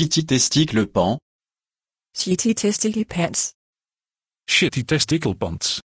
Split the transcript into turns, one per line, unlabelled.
Shitty testicle pants.
Shitty testicle pants.
Shitty testicle pants.